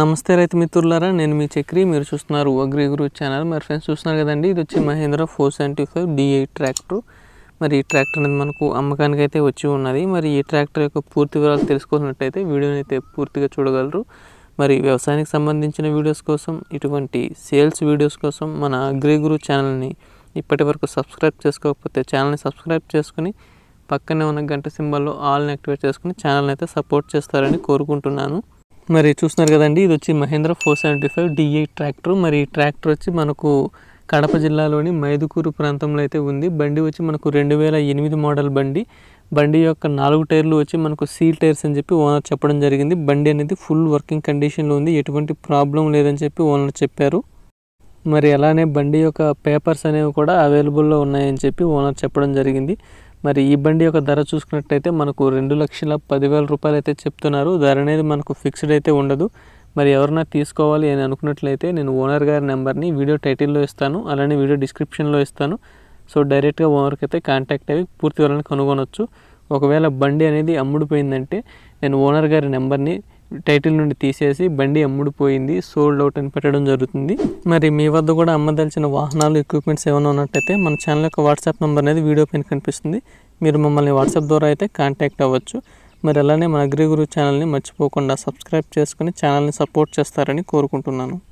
నమస్తే రైతు మిత్రులారా నేను మీ చక్రి మీరు చూస్తున్నారు అగ్రి గురు ఛానల్ మరి ఫ్రెండ్స్ చూస్తున్నారు కదండి ఇది వచ్చి Mahindra four seventy five DI tractor మరి ఈ ట్రాక్టర్ అనేది మనకు అమ్మకానికి అయితే వచ్చి ఉన్నది మరి ఈ ట్రాక్టర్ యొక్క పూర్తి వివరాలు తెలుసుకున్నట్టయితే వీడియోని అయితే పూర్తిగా చూడగలరు మరి వ్యవసాయానికి సంబంధించిన వీడియోస్ కోసం ఇటువంటి సేల్స్ వీడియోస్ కోసం మన అగ్రి గురు ఛానల్ని ఇప్పటి వరకు సబ్స్క్రైబ్ చేసుకోకపోతే ఛానల్ని సబ్స్క్రైబ్ చేసుకుని పక్కనే ఉన్న గంట సింబల్లో ఆల్ని యాక్టివేట్ చేసుకుని ఛానల్ని అయితే సపోర్ట్ చేస్తారని కోరుకుంటున్నాను మరి చూస్తున్నారు కదండి ఇది వచ్చి Mahindra four seventy five DI tractor మరి ఈ ట్రాక్టర్ వచ్చి మనకు కడప జిల్లాలోని మైదుకూరు ప్రాంతంలో అయితే ఉంది బండి వచ్చి మనకు రెండు వేల ఎనిమిది మోడల్ బండి బండి యొక్క నాలుగు టైర్లు వచ్చి మనకు సీల్ టైర్స్ అని చెప్పి ఓనర్ చెప్పడం జరిగింది బండి అనేది ఫుల్ వర్కింగ్ కండిషన్లో ఉంది ఎటువంటి ప్రాబ్లం లేదని చెప్పి ఓనర్ చెప్పారు మరి అలానే బండి యొక్క పేపర్స్ అనేవి కూడా అవైలబుల్లో ఉన్నాయని చెప్పి ఓనర్ చెప్పడం జరిగింది మరి ఈ బండి యొక్క ధర చూసుకున్నట్టయితే మనకు రెండు లక్షల పదివేల రూపాయలు అయితే చెప్తున్నారు ధర అనేది మనకు ఫిక్స్డ్ అయితే ఉండదు మరి ఎవరన్నా తీసుకోవాలి అని అనుకున్నట్లయితే నేను ఓనర్ గారి నెంబర్ని వీడియో టైటిల్లో ఇస్తాను అలానే వీడియో డిస్క్రిప్షన్లో ఇస్తాను సో డైరెక్ట్గా ఓనర్కి అయితే కాంటాక్ట్ అయ్యి పూర్తి వివరాలను కనుగొనొచ్చు ఒకవేళ బండి అనేది అమ్ముడుపోయిందంటే నేను ఓనర్ గారి నెంబర్ని టైటిల్ నుండి తీసేసి బండి అమ్ముడుపోయింది సోల్డ్ అవుట్ అని పెట్టడం జరుగుతుంది మరి మీ వద్ద కూడా అమ్మదలిచిన వాహనాలు ఎక్విప్మెంట్స్ ఏమైనా ఉన్నట్టయితే మన ఛానల్ యొక్క వాట్సాప్ నెంబర్ అనేది వీడియో పైన కనిపిస్తుంది మీరు మమ్మల్ని వాట్సాప్ ద్వారా అయితే కాంటాక్ట్ అవ్వచ్చు మరి అలానే మన అగ్రిగురు ఛానల్ని మర్చిపోకుండా సబ్స్క్రైబ్ చేసుకుని ఛానల్ని సపోర్ట్ చేస్తారని కోరుకుంటున్నాను